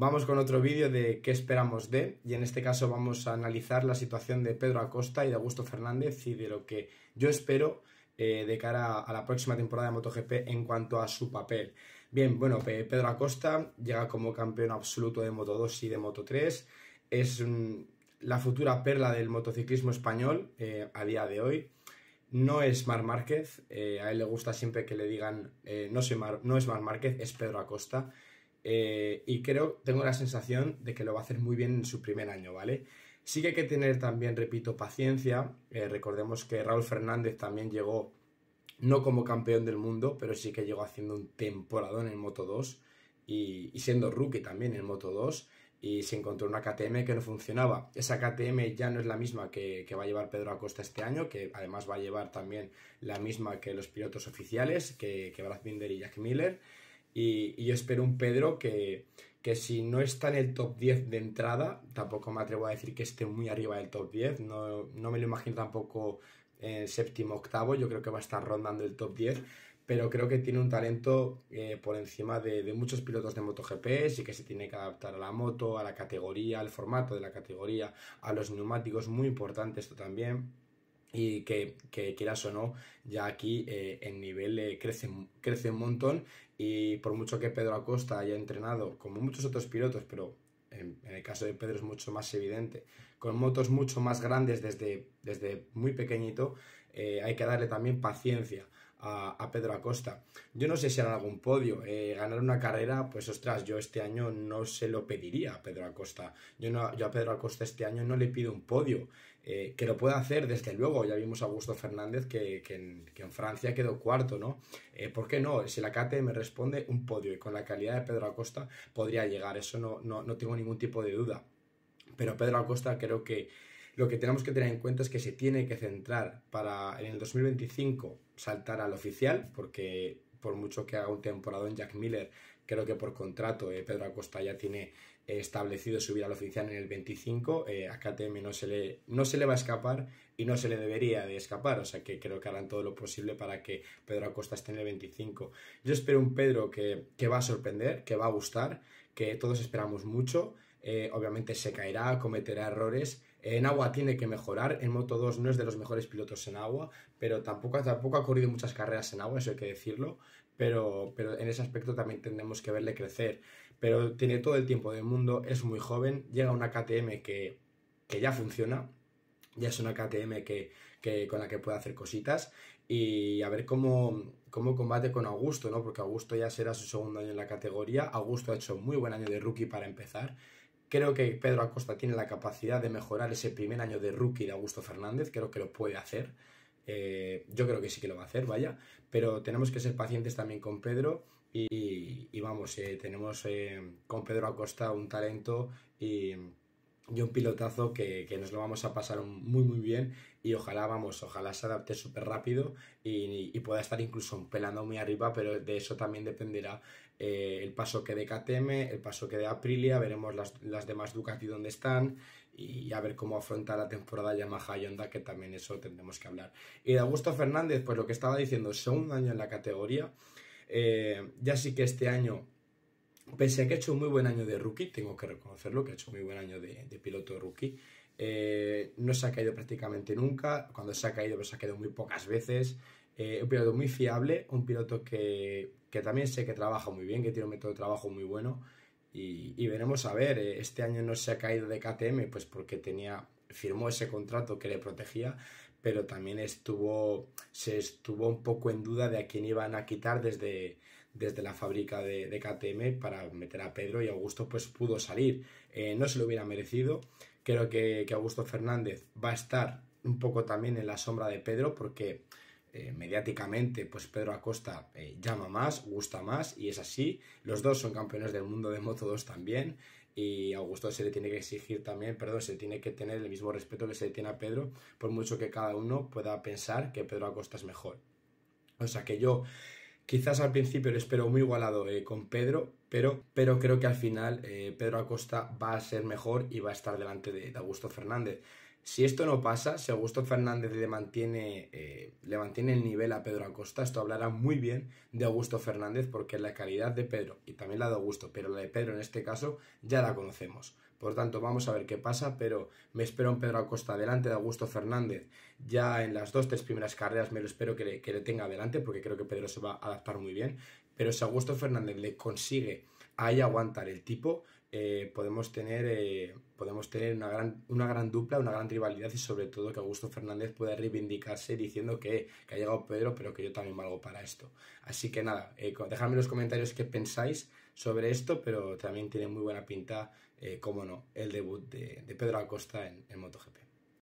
Vamos con otro vídeo de qué esperamos de, y en este caso vamos a analizar la situación de Pedro Acosta y de Augusto Fernández y de lo que yo espero eh, de cara a la próxima temporada de MotoGP en cuanto a su papel. Bien, bueno, Pedro Acosta llega como campeón absoluto de Moto 2 y de Moto 3, es la futura perla del motociclismo español eh, a día de hoy. No es Mar Márquez, eh, a él le gusta siempre que le digan no, no es Mar Márquez, es Pedro Acosta eh, y creo, tengo la sensación de que lo va a hacer muy bien en su primer año, ¿vale? Sí que hay que tener también, repito, paciencia. Eh, recordemos que Raúl Fernández también llegó, no como campeón del mundo, pero sí que llegó haciendo un temporadón en Moto 2 y, siendo rookie también en Moto 2 y se encontró una KTM que no funcionaba. Esa KTM ya no es la misma que, va a llevar Pedro Acosta este año, que además va a llevar también la misma que los pilotos oficiales, que, que Brad Binder y Jack Miller. Y, yo espero un Pedro que, que si no está en el top 10 de entrada, tampoco me atrevo a decir que esté muy arriba del top 10, no, me lo imagino tampoco en séptimo, octavo, yo creo que va a estar rondando el top 10, pero creo que tiene un talento eh, por encima de, de, muchos pilotos de MotoGP, sí que se tiene que adaptar a la moto, a la categoría, al formato de la categoría, a los neumáticos, muy importante esto también y que, quieras o no, ya aquí el eh, nivel eh, crece, un montón y por mucho que Pedro Acosta haya entrenado, como muchos otros pilotos, pero en, el caso de Pedro es mucho más evidente, con motos mucho más grandes desde, muy pequeñito, eh, hay que darle también paciencia a, Pedro Acosta. Yo no sé si hará algún podio. Eh, ganar una carrera, pues ostras, yo este año no se lo pediría a Pedro Acosta. Yo, no, yo a Pedro Acosta este año no le pido un podio. Eh, que lo pueda hacer, desde luego. Ya vimos a Augusto Fernández que, que, en, Francia quedó cuarto, ¿no? Eh, ¿Por qué no? Si la me responde, un podio. Y con la calidad de Pedro Acosta podría llegar. Eso no, no, no tengo ningún tipo de duda. Pero Pedro Acosta creo que lo que tenemos que tener en cuenta es que se tiene que centrar para en el 2025 saltar al oficial, porque por mucho que haga un en Jack Miller, creo que por contrato eh, Pedro Acosta ya tiene eh, establecido subir al oficial en el 25, eh, a KTM no se, le, no se le va a escapar y no se le debería de escapar, o sea que creo que harán todo lo posible para que Pedro Acosta esté en el 25. Yo espero un Pedro que, que va a sorprender, que va a gustar, que todos esperamos mucho, eh, obviamente se caerá, cometerá errores, en agua tiene que mejorar, en Moto 2 no es de los mejores pilotos en agua, pero tampoco, tampoco ha corrido muchas carreras en agua, eso hay que decirlo, pero, pero en ese aspecto también tendremos que verle crecer. Pero tiene todo el tiempo del mundo, es muy joven, llega a una KTM que, que ya funciona, ya es una KTM que, con la que puede hacer cositas y a ver cómo, cómo combate con Augusto, ¿no? Porque Augusto ya será su segundo año en la categoría, Augusto ha hecho muy buen año de rookie para empezar Creo que Pedro Acosta tiene la capacidad de mejorar ese primer año de rookie de Augusto Fernández, creo que lo puede hacer. Eh, yo creo que sí que lo va a hacer, vaya, pero tenemos que ser pacientes también con Pedro y, vamos, eh, tenemos eh, con Pedro Acosta un talento y, y un pilotazo que, que, nos lo vamos a pasar muy muy bien y ojalá, vamos, ojalá se adapte súper rápido y, y, pueda estar incluso pelando muy arriba, pero de eso también dependerá eh, el paso que de KTM, el paso que de Aprilia, veremos las, las demás Ducati dónde están y a ver cómo afronta la temporada Yamaha y Honda, que también eso tendremos que hablar. Y de Augusto Fernández, pues lo que estaba diciendo, segundo año en la categoría, eh, ya sí que este año, pensé que ha hecho un muy buen año de rookie, tengo que reconocerlo, que ha hecho un muy buen año de, de piloto rookie, eh, no se ha caído prácticamente nunca, cuando se ha caído, pues se ha caído muy pocas veces, eh, un piloto muy fiable, un piloto que, también sé que trabaja muy bien, que tiene un método de trabajo muy bueno. Y, y, veremos a ver, eh, este año no se ha caído de KTM, pues porque tenía, firmó ese contrato que le protegía, pero también estuvo, se estuvo un poco en duda de a quién iban a quitar desde, desde la fábrica de, KTM para meter a Pedro y Augusto pues pudo salir. Eh, no se lo hubiera merecido. Creo que, que Augusto Fernández va a estar un poco también en la sombra de Pedro porque eh, mediáticamente, pues Pedro Acosta eh, llama más, gusta más y es así. Los dos son campeones del mundo de Moto 2 también y a Augusto se le tiene que exigir también, perdón, se tiene que tener el mismo respeto que se le tiene a Pedro, por mucho que cada uno pueda pensar que Pedro Acosta es mejor. O sea que yo quizás al principio lo espero muy igualado eh, con Pedro, pero, pero creo que al final Pedro Acosta va a ser mejor y va a estar delante de Augusto Fernández. Si esto no pasa, si Augusto Fernández le mantiene, eh, le mantiene el nivel a Pedro Acosta, esto hablará muy bien de Augusto Fernández porque la calidad de Pedro y también la de Augusto, pero la de Pedro en este caso ya la conocemos. Por tanto, vamos a ver qué pasa, pero me espero un Pedro Acosta delante de Augusto Fernández. Ya en las dos, tres primeras carreras me lo espero que le, que le tenga adelante, porque creo que Pedro se va a adaptar muy bien. Pero si Augusto Fernández le consigue ahí aguantar el tipo, eh, podemos, tener, eh, podemos tener una gran, una gran dupla, una gran rivalidad y sobre todo que Augusto Fernández pueda reivindicarse diciendo que, ha llegado Pedro, pero que yo también valgo para esto. Así que nada, eh, dejadme en los comentarios qué pensáis sobre esto, pero también tiene muy buena pinta, como no, el debut de, Pedro Acosta en, en MotoGP.